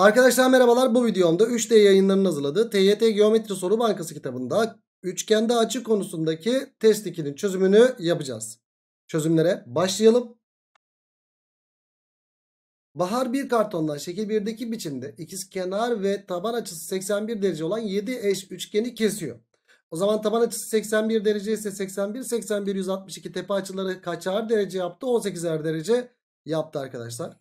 Arkadaşlar merhabalar bu videomda 3D yayınlarının hazırladığı TYT Geometri Soru Bankası kitabında üçgende açı konusundaki test 2'nin çözümünü yapacağız. Çözümlere başlayalım. Bahar bir kartondan şekil 1'deki biçimde ikiz kenar ve taban açısı 81 derece olan 7 eş üçgeni kesiyor. O zaman taban açısı 81 derece ise 81, 81, 162 tepe açıları kaçar derece yaptı? 18'er derece yaptı arkadaşlar.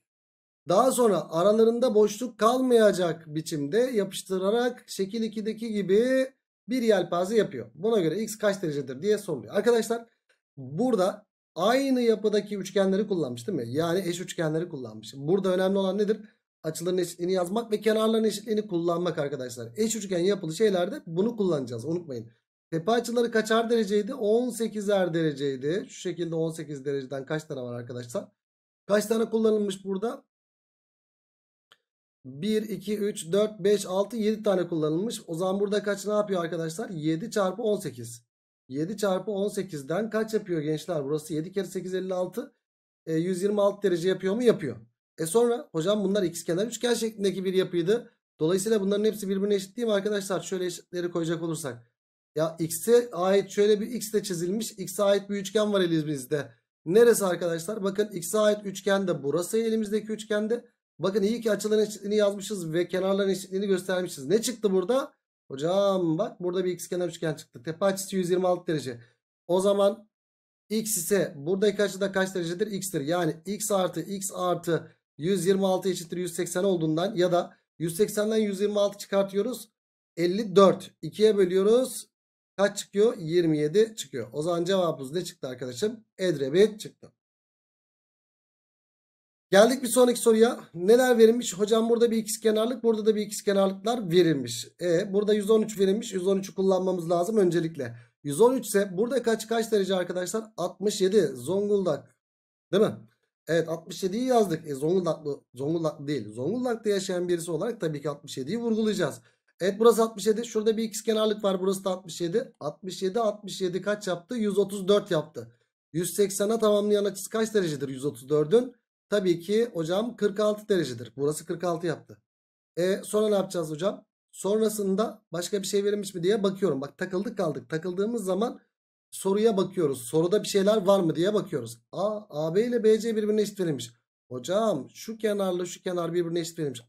Daha sonra aralarında boşluk kalmayacak biçimde yapıştırarak şekil 2'deki gibi bir yelpaze yapıyor. Buna göre x kaç derecedir diye soruluyor. Arkadaşlar burada aynı yapıdaki üçgenleri kullanmış değil mi? Yani eş üçgenleri kullanmış. Burada önemli olan nedir? Açıların eşitliğini yazmak ve kenarların eşitliğini kullanmak arkadaşlar. Eş üçgen yapılı şeylerde bunu kullanacağız unutmayın. Tepe açıları kaçar dereceydi? 18'er dereceydi. Şu şekilde 18 dereceden kaç tane var arkadaşlar? Kaç tane kullanılmış burada? 1, 2, 3, 4, 5, 6, 7 tane kullanılmış. O zaman burada kaç ne yapıyor arkadaşlar? 7 çarpı 18. 7 çarpı 18'den kaç yapıyor gençler? Burası 7 kere 8 56. E, 126 derece yapıyor mu? Yapıyor. E sonra hocam bunlar x kenar üçgen şeklindeki bir yapıydı. Dolayısıyla bunların hepsi birbirine eşit değil mi arkadaşlar? Şöyle eşitleri koyacak olursak. Ya x'e ait şöyle bir x de çizilmiş. X'e ait bir üçgen var elimizde. Neresi arkadaşlar? Bakın x'e ait üçgen de burası elimizdeki üçgende. Bakın iyi ki açıların eşitliğini yazmışız ve kenarların eşitliğini göstermişiz. Ne çıktı burada? Hocam bak burada bir x kenar üçgen çıktı. Tepe açısı 126 derece. O zaman x ise buradaki açı kaç derecedir? x'tir. Yani x artı x artı 126 eşittir 180 olduğundan ya da 180'den 126 çıkartıyoruz. 54. 2'ye bölüyoruz. Kaç çıkıyor? 27 çıkıyor. O zaman cevabımız ne çıktı arkadaşım? Edrebit çıktı. Geldik bir sonraki soruya. Neler verilmiş? Hocam burada bir kenarlık burada da bir kenarlıklar verilmiş. E burada 113 verilmiş. 113'ü kullanmamız lazım öncelikle. 113 ise burada kaç kaç derece arkadaşlar? 67 Zonguldak. Değil mi? Evet 67'yi yazdık. E, Zonguldaklı, Zonguldak değil. Zonguldak'ta yaşayan birisi olarak tabii ki 67'yi vurgulayacağız. Evet burası 67. Şurada bir kenarlık var. Burası da 67. 67 67 kaç yaptı? 134 yaptı. 180'a tamamlayan açısı kaç derecedir 134'ün? Tabii ki hocam 46 derecedir. Burası 46 yaptı. E sonra ne yapacağız hocam? Sonrasında başka bir şey verilmiş mi diye bakıyorum. Bak takıldık kaldık. Takıldığımız zaman soruya bakıyoruz. Soruda bir şeyler var mı diye bakıyoruz. A, AB ile BC birbirine eşit verilmiş. Hocam şu kenarla şu kenar birbirine eşit verilmiş.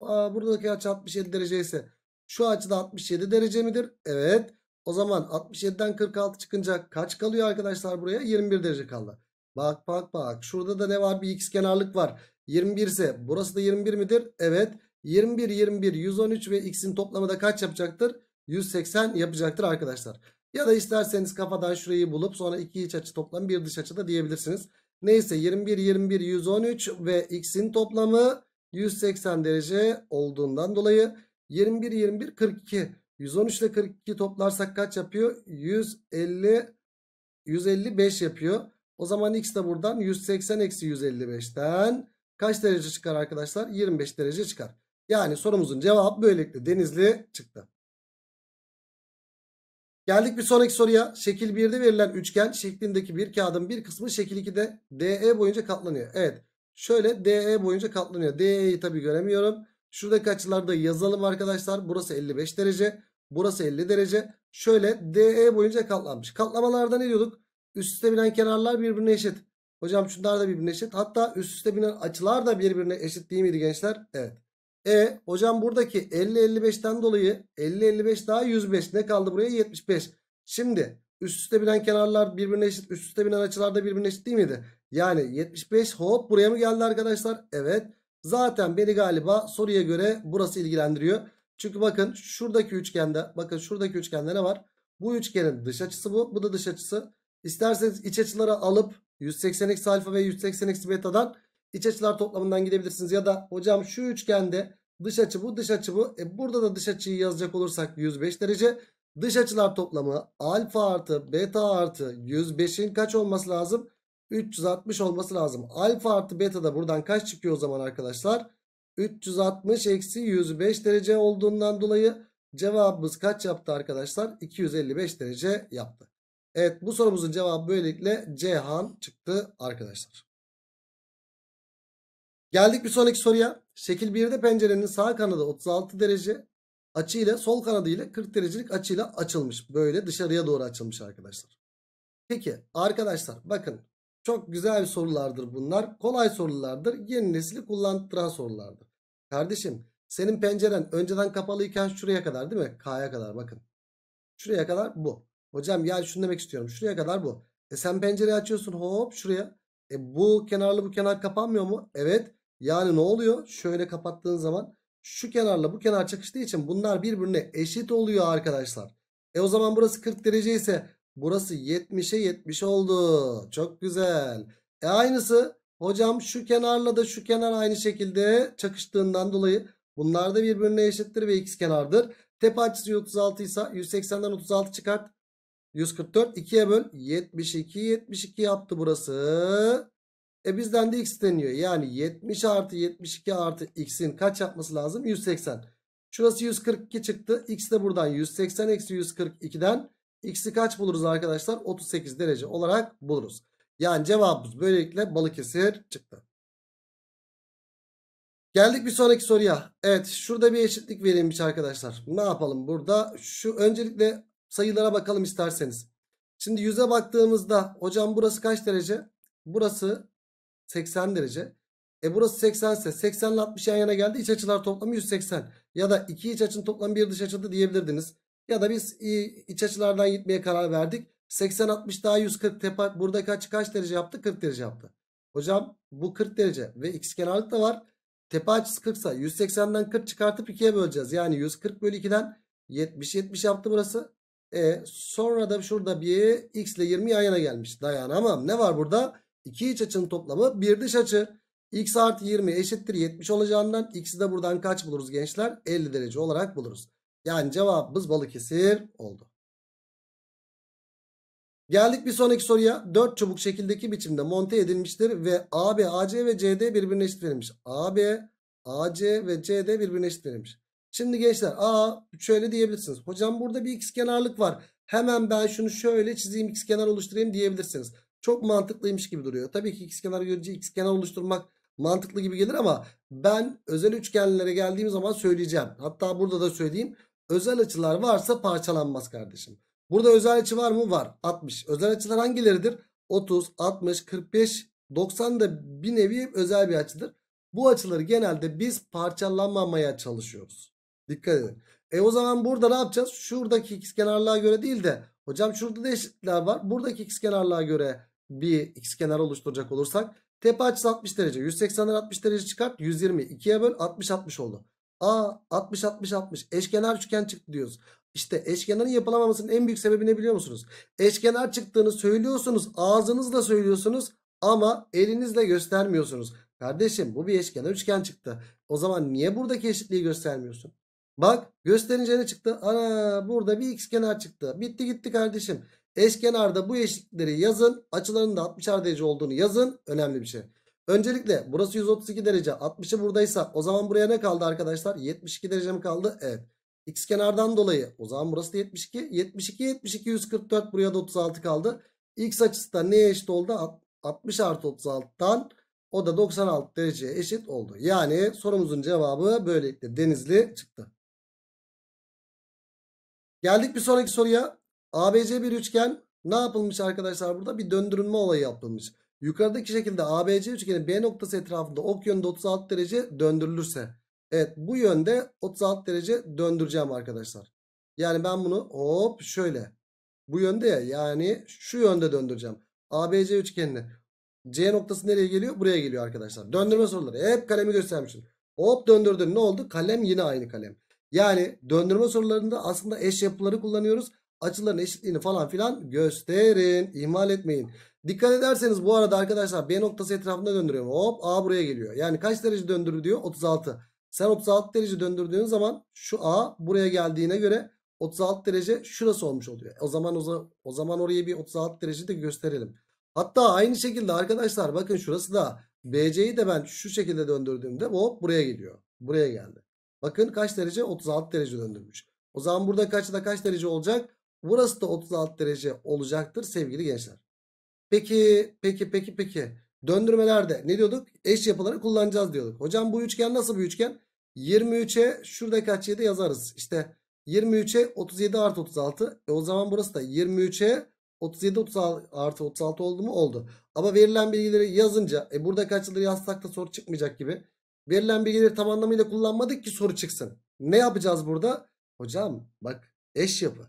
Aa, buradaki açı 67 derece ise şu açıda 67 derece midir? Evet. O zaman 67'den 46 çıkınca kaç kalıyor arkadaşlar buraya? 21 derece kaldı. Bak bak bak. Şurada da ne var? Bir x kenarlık var. 21 ise burası da 21 midir? Evet. 21, 21, 113 ve x'in toplamı da kaç yapacaktır? 180 yapacaktır arkadaşlar. Ya da isterseniz kafadan şurayı bulup sonra iki iç açı toplamı bir dış açı da diyebilirsiniz. Neyse 21, 21, 113 ve x'in toplamı 180 derece olduğundan dolayı 21, 21, 42. 113 ile 42 toplarsak kaç yapıyor? 150, 155 yapıyor. O zaman x de buradan 180 eksi 155'ten kaç derece çıkar arkadaşlar? 25 derece çıkar. Yani sorumuzun cevabı böylelikle denizli çıktı. Geldik bir sonraki soruya. Şekil 1'de verilen üçgen şeklindeki bir kağıdın bir kısmı şekil 2'de DE boyunca katlanıyor. Evet. Şöyle DE boyunca katlanıyor. DE'yi tabii göremiyorum. Şuradaki açılarda yazalım arkadaşlar. Burası 55 derece. Burası 50 derece. Şöyle DE boyunca katlanmış. Katlamalarda ne diyorduk? Üst üste binen kenarlar birbirine eşit. Hocam şunlar da birbirine eşit. Hatta üst üste binen açılar da birbirine eşit değil miydi gençler? Evet. E hocam buradaki 50-55'ten dolayı 50-55 daha 105. Ne kaldı buraya? 75. Şimdi üst üste binen kenarlar birbirine eşit. Üst üste binen açılar da birbirine eşit değil miydi? Yani 75 hop buraya mı geldi arkadaşlar? Evet. Zaten beni galiba soruya göre burası ilgilendiriyor. Çünkü bakın şuradaki üçgende bakın şuradaki üçgende ne var? Bu üçgenin dış açısı bu. Bu da dış açısı. İsterseniz iç açıları alıp 180x alfa ve 180x betadan iç açılar toplamından gidebilirsiniz. Ya da hocam şu üçgende dış açı bu dış açı bu. E burada da dış açıyı yazacak olursak 105 derece. Dış açılar toplamı alfa artı beta artı 105'in kaç olması lazım? 360 olması lazım. Alfa artı beta da buradan kaç çıkıyor o zaman arkadaşlar? 360 eksi 105 derece olduğundan dolayı cevabımız kaç yaptı arkadaşlar? 255 derece yaptı. Evet bu sorumuzun cevabı böylelikle Cihan çıktı arkadaşlar. Geldik bir sonraki soruya. Şekil 1'de pencerenin sağ kanadı 36 derece açı ile sol kanadı ile 40 derecelik açıyla açılmış. Böyle dışarıya doğru açılmış arkadaşlar. Peki arkadaşlar bakın çok güzel sorulardır bunlar. Kolay sorulardır. Yeni nesli kullandıran sorulardır. Kardeşim senin penceren önceden kapalıyken şuraya kadar değil mi? K'ya kadar bakın. Şuraya kadar bu. Hocam ya şunu demek istiyorum. Şuraya kadar bu. E sen pencereyi açıyorsun hop şuraya. E bu kenarla bu kenar kapanmıyor mu? Evet. Yani ne oluyor? Şöyle kapattığın zaman şu kenarla bu kenar çakıştığı için bunlar birbirine eşit oluyor arkadaşlar. E o zaman burası 40 derece ise burası 70'e 70 oldu. Çok güzel. E aynısı hocam şu kenarla da şu kenar aynı şekilde çakıştığından dolayı bunlar da birbirine eşittir ve x kenardır. Tepe açısı 136 ise 180'den 36 çıkart. 144 2'ye böl. 72 72 yaptı burası. E bizden de x deniyor Yani 70 artı 72 artı x'in kaç yapması lazım? 180. Şurası 142 çıktı. X de buradan 180 eksi 142'den x'i kaç buluruz arkadaşlar? 38 derece olarak buluruz. Yani cevabımız böylelikle Balıkesir çıktı. Geldik bir sonraki soruya. Evet şurada bir eşitlik verilmiş arkadaşlar. Ne yapalım burada? Şu öncelikle sayılara bakalım isterseniz. Şimdi 100'e baktığımızda hocam burası kaç derece? Burası 80 derece. E burası 80 ise 80 ile 60 yan yana geldi. İç açılar toplamı 180. Ya da iki iç açının toplamı bir dış açıda diyebilirdiniz. Ya da biz iç açılardan gitmeye karar verdik. 80 60 daha 140 tepa burada kaç kaç derece yaptı? 40 derece yaptı. Hocam bu 40 derece ve x kenarlık da var. Tepe açısı 40 ise 180'den 40 çıkartıp 2'ye böleceğiz. Yani 140 bölü 2'den 70 70 yaptı burası. E sonra da şurada bir x ile 20 yan yana gelmiş. Dayanamam. Ne var burada? İki iç açının toplamı bir dış açı. x artı 20 eşittir 70 olacağından x'i de buradan kaç buluruz gençler? 50 derece olarak buluruz. Yani cevabımız Balıkesir oldu. Geldik bir sonraki soruya. 4 çubuk şekildeki biçimde monte edilmiştir ve AB, AC ve CD birbirine eşit verilmiş. AB, AC ve CD birbirine eşit verilmiş. Şimdi gençler a şöyle diyebilirsiniz. Hocam burada bir x kenarlık var. Hemen ben şunu şöyle çizeyim x kenar oluşturayım diyebilirsiniz. Çok mantıklıymış gibi duruyor. Tabii ki x kenar görünce x kenar oluşturmak mantıklı gibi gelir ama ben özel üçgenlere geldiğim zaman söyleyeceğim. Hatta burada da söyleyeyim. Özel açılar varsa parçalanmaz kardeşim. Burada özel açı var mı? Var. 60. Özel açılar hangileridir? 30, 60, 45, 90 da bir nevi özel bir açıdır. Bu açıları genelde biz parçalanmamaya çalışıyoruz. Dikkat edin. E o zaman burada ne yapacağız? Şuradaki x kenarlığa göre değil de hocam şurada da eşitler var. Buradaki x kenarlığa göre bir x kenar oluşturacak olursak tepe açısı 60 derece. 180'den 60 derece çıkart. 120. 2'ye böl. 60 60 oldu. A 60 60 60 eşkenar üçgen çıktı diyoruz. İşte eşkenarın yapılamamasının en büyük sebebi ne biliyor musunuz? Eşkenar çıktığını söylüyorsunuz. Ağzınızla söylüyorsunuz ama elinizle göstermiyorsunuz. Kardeşim bu bir eşkenar üçgen çıktı. O zaman niye buradaki eşitliği göstermiyorsun? Bak gösterince ne çıktı? Ana burada bir x kenar çıktı. Bitti gitti kardeşim. Eşkenarda bu eşitlikleri yazın. Açılarının da 60'ar derece olduğunu yazın. Önemli bir şey. Öncelikle burası 132 derece. 60'ı buradaysa o zaman buraya ne kaldı arkadaşlar? 72 derece mi kaldı? Evet. X kenardan dolayı o zaman burası da 72. 72, 72, 144 buraya da 36 kaldı. X açısı da neye eşit oldu? 60 artı 36'tan o da 96 dereceye eşit oldu. Yani sorumuzun cevabı böylelikle denizli çıktı. Geldik bir sonraki soruya. ABC bir üçgen ne yapılmış arkadaşlar burada? Bir döndürülme olayı yapılmış. Yukarıdaki şekilde ABC üçgenin B noktası etrafında ok yönünde 36 derece döndürülürse. Evet bu yönde 36 derece döndüreceğim arkadaşlar. Yani ben bunu hop şöyle. Bu yönde ya yani şu yönde döndüreceğim. ABC üçgenini. C noktası nereye geliyor? Buraya geliyor arkadaşlar. Döndürme soruları. Hep kalemi göstermişim. Hop döndürdüm. Ne oldu? Kalem yine aynı kalem. Yani döndürme sorularında aslında eş yapıları kullanıyoruz. Açıların eşitliğini falan filan gösterin. ihmal etmeyin. Dikkat ederseniz bu arada arkadaşlar B noktası etrafında döndürüyorum. Hop A buraya geliyor. Yani kaç derece döndürür diyor? 36. Sen 36 derece döndürdüğün zaman şu A buraya geldiğine göre 36 derece şurası olmuş oluyor. O zaman o, o zaman oraya bir 36 derece de gösterelim. Hatta aynı şekilde arkadaşlar bakın şurası da BC'yi de ben şu şekilde döndürdüğümde hop buraya geliyor. Buraya geldi. Bakın kaç derece? 36 derece döndürmüş. O zaman burada kaçı da kaç derece olacak? Burası da 36 derece olacaktır sevgili gençler. Peki, peki, peki, peki. Döndürmelerde ne diyorduk? Eş yapıları kullanacağız diyorduk. Hocam bu üçgen nasıl bir üçgen? 23'e şurada açıyı da yazarız. İşte 23'e 37 artı 36. E o zaman burası da 23'e 37 artı 36 oldu mu? Oldu. Ama verilen bilgileri yazınca e burada kaçları yazsak da soru çıkmayacak gibi. Verilen bilgileri tam anlamıyla kullanmadık ki soru çıksın. Ne yapacağız burada? Hocam bak eş yapı.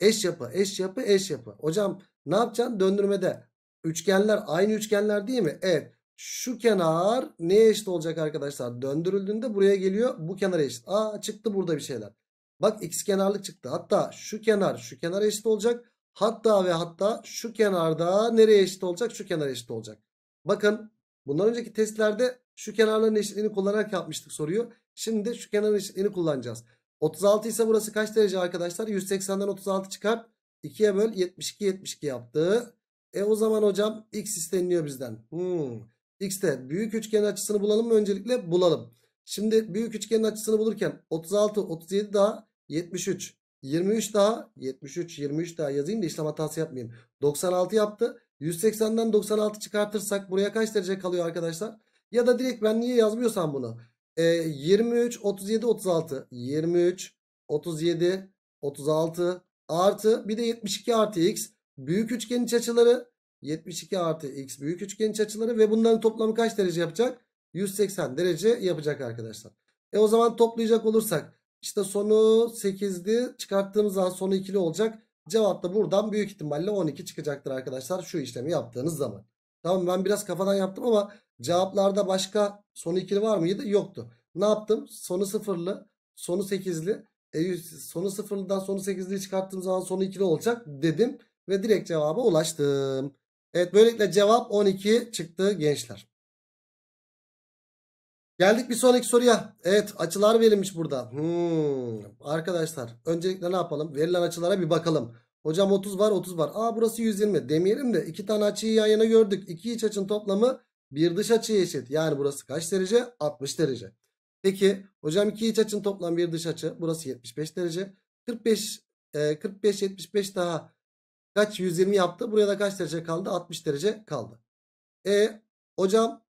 Eş yapı, eş yapı, eş yapı. Hocam ne yapacaksın? Döndürmede üçgenler aynı üçgenler değil mi? Evet. Şu kenar neye eşit olacak arkadaşlar? Döndürüldüğünde buraya geliyor. Bu kenara eşit. Aa çıktı burada bir şeyler. Bak x kenarlık çıktı. Hatta şu kenar şu kenara eşit olacak. Hatta ve hatta şu kenarda nereye eşit olacak? Şu kenara eşit olacak. Bakın bundan önceki testlerde şu kenarların eşitliğini kullanarak yapmıştık soruyu. Şimdi de şu kenarın eşitliğini kullanacağız. 36 ise burası kaç derece arkadaşlar? 180'den 36 çıkar, 2'ye böl 72 72 yaptı. E o zaman hocam x isteniliyor bizden. Hmm. X'te büyük üçgen açısını bulalım mı? Öncelikle bulalım. Şimdi büyük üçgenin açısını bulurken 36, 37 daha 73. 23 daha 73, 23 daha yazayım da işlem hatası yapmayayım. 96 yaptı. 180'den 96 çıkartırsak buraya kaç derece kalıyor arkadaşlar? Ya da direkt ben niye yazmıyorsam bunu. E, 23, 37, 36. 23, 37, 36 artı bir de 72 artı x. Büyük üçgen iç açıları 72 artı x büyük üçgen iç açıları ve bunların toplamı kaç derece yapacak? 180 derece yapacak arkadaşlar. E o zaman toplayacak olursak işte sonu 8'di çıkarttığımız zaman sonu 2'li olacak. Cevap da buradan büyük ihtimalle 12 çıkacaktır arkadaşlar şu işlemi yaptığınız zaman. Tamam ben biraz kafadan yaptım ama Cevaplarda başka sonu ikili var mıydı? Yoktu. Ne yaptım? Sonu sıfırlı, sonu sekizli. E, sonu sıfırlıdan sonu sekizli çıkarttığım zaman sonu ikili olacak dedim. Ve direkt cevaba ulaştım. Evet böylelikle cevap 12 çıktı gençler. Geldik bir sonraki soruya. Evet açılar verilmiş burada. Hmm. Arkadaşlar öncelikle ne yapalım? Verilen açılara bir bakalım. Hocam 30 var 30 var. Aa burası 120 demeyelim de iki tane açıyı yan yana gördük. İki iç açın toplamı bir dış açıya eşit. Yani burası kaç derece? 60 derece. Peki hocam iki iç açın toplam bir dış açı. Burası 75 derece. 45 e, 45 75 daha kaç 120 yaptı. Buraya da kaç derece kaldı? 60 derece kaldı. E hocam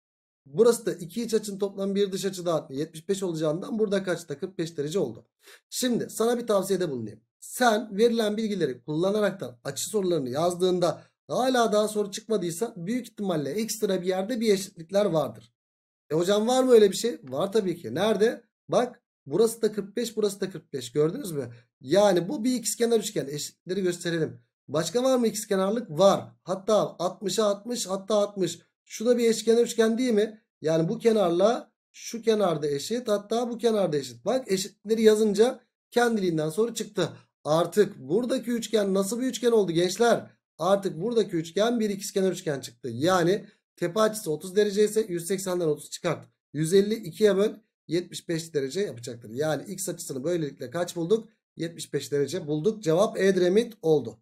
burası da iki iç açın toplam bir dış açı daha 75 olacağından burada kaçta? 45 derece oldu. Şimdi sana bir tavsiyede bulunayım. Sen verilen bilgileri kullanaraktan açı sorularını yazdığında hala daha soru çıkmadıysa büyük ihtimalle ekstra bir yerde bir eşitlikler vardır. E hocam var mı öyle bir şey? Var tabii ki. Nerede? Bak burası da 45 burası da 45 gördünüz mü? Yani bu bir ikizkenar üçgen eşitleri gösterelim. Başka var mı ikizkenarlık? Var. Hatta 60'a 60 hatta 60. Şu da bir eşkenar üçgen değil mi? Yani bu kenarla şu kenarda eşit hatta bu kenarda eşit. Bak eşitleri yazınca kendiliğinden soru çıktı. Artık buradaki üçgen nasıl bir üçgen oldu gençler? Artık buradaki üçgen bir ikizkenar üçgen çıktı. Yani tepe açısı 30 derece ise 180'den 30 çıkart. 150 2'ye böl 75 derece yapacaktır. Yani x açısını böylelikle kaç bulduk? 75 derece bulduk. Cevap Edremit oldu.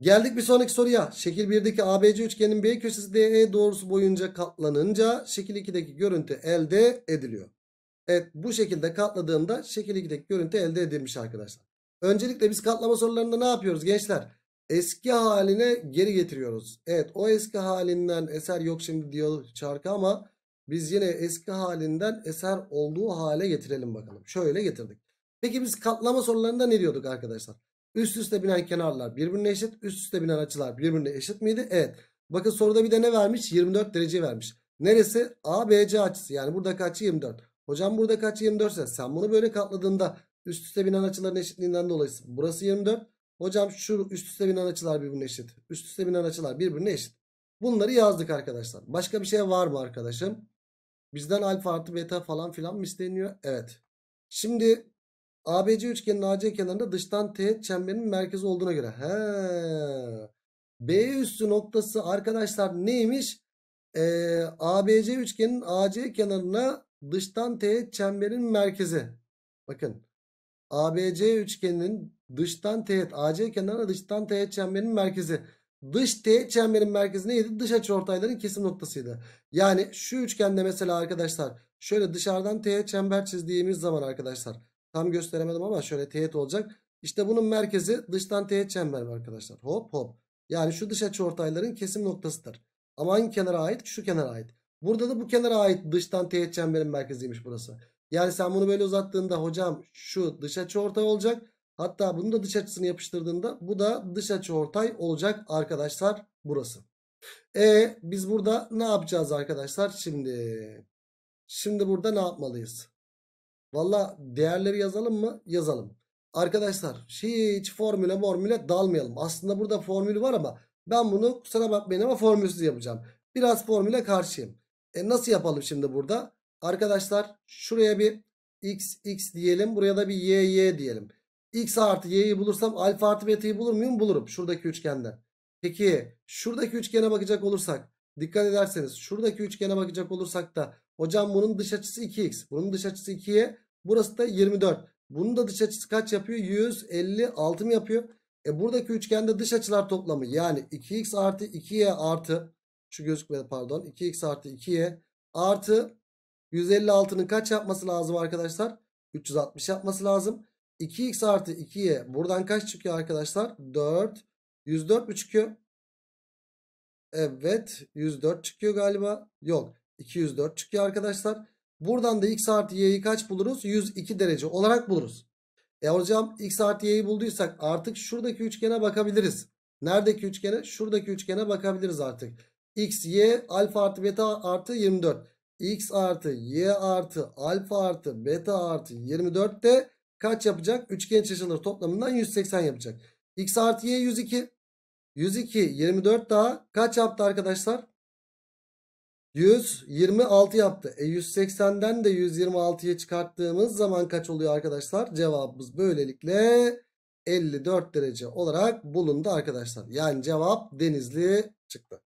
Geldik bir sonraki soruya. Şekil 1'deki ABC üçgenin B köşesi DE doğrusu boyunca katlanınca şekil 2'deki görüntü elde ediliyor. Evet bu şekilde katladığında şekil 2'deki görüntü elde edilmiş arkadaşlar. Öncelikle biz katlama sorularında ne yapıyoruz gençler? Eski haline geri getiriyoruz. Evet o eski halinden eser yok şimdi diyor şarkı ama biz yine eski halinden eser olduğu hale getirelim bakalım. Şöyle getirdik. Peki biz katlama sorularında ne diyorduk arkadaşlar? Üst üste binen kenarlar birbirine eşit. Üst üste binen açılar birbirine eşit miydi? Evet. Bakın soruda bir de ne vermiş? 24 derece vermiş. Neresi? ABC açısı. Yani burada kaç? 24. Hocam burada kaç? 24 ise sen bunu böyle katladığında Üst üste binen açıların eşitliğinden dolayı burası 24. Hocam şu üst üste binen açılar birbirine eşit. Üst üste binen açılar birbirine eşit. Bunları yazdık arkadaşlar. Başka bir şey var mı arkadaşım? Bizden alfa artı beta falan filan mı isteniyor? Evet. Şimdi ABC üçgenin AC kenarında dıştan teğet çemberinin merkezi olduğuna göre. He. B üstü noktası arkadaşlar neymiş? Ee, ABC üçgenin AC kenarına dıştan teğet çemberin merkezi. Bakın ABC üçgeninin dıştan teğet AC kenarına dıştan teğet çemberinin merkezi. Dış teğet çemberin merkezi neydi? Dış açıortayların kesim noktasıydı. Yani şu üçgende mesela arkadaşlar şöyle dışarıdan teğet çember çizdiğimiz zaman arkadaşlar tam gösteremedim ama şöyle teğet olacak. İşte bunun merkezi dıştan teğet çember arkadaşlar. Hop hop. Yani şu dış açıortayların kesim noktasıdır. Ama hangi kenara ait? Şu kenara ait. Burada da bu kenara ait dıştan teğet çemberin merkeziymiş burası. Yani sen bunu böyle uzattığında hocam şu dış açı ortay olacak. Hatta bunu da dış açısını yapıştırdığında bu da dış açı ortay olacak arkadaşlar burası. E biz burada ne yapacağız arkadaşlar şimdi? Şimdi burada ne yapmalıyız? Valla değerleri yazalım mı? Yazalım. Arkadaşlar hiç formüle formüle dalmayalım. Aslında burada formül var ama ben bunu kusura bakmayın ama formülsüz yapacağım. Biraz formüle karşıyım. E nasıl yapalım şimdi burada? Arkadaşlar şuraya bir x x diyelim. Buraya da bir y y diyelim. x artı y'yi bulursam alfa artı beta'yı bulur muyum? Bulurum şuradaki üçgende. Peki şuradaki üçgene bakacak olursak dikkat ederseniz şuradaki üçgene bakacak olursak da hocam bunun dış açısı 2x. Bunun dış açısı 2y. Burası da 24. Bunun da dış açısı kaç yapıyor? 156 mı yapıyor? E buradaki üçgende dış açılar toplamı yani 2x artı 2y artı şu gözükmedi pardon 2x artı 2y artı 156'nın kaç yapması lazım arkadaşlar? 360 yapması lazım. 2x artı 2y buradan kaç çıkıyor arkadaşlar? 4. 104 mü çıkıyor? Evet 104 çıkıyor galiba. Yok 204 çıkıyor arkadaşlar. Buradan da x artı y'yi kaç buluruz? 102 derece olarak buluruz. E hocam x artı y'yi bulduysak artık şuradaki üçgene bakabiliriz. Neredeki üçgene? Şuradaki üçgene bakabiliriz artık. x, y, alfa artı beta artı 24 x artı y artı alfa artı beta artı 24 de kaç yapacak? Üçgen açıları toplamından 180 yapacak. x artı y 102. 102 24 daha kaç yaptı arkadaşlar? 126 yaptı. E 180'den de 126'ya çıkarttığımız zaman kaç oluyor arkadaşlar? Cevabımız böylelikle 54 derece olarak bulundu arkadaşlar. Yani cevap denizli çıktı.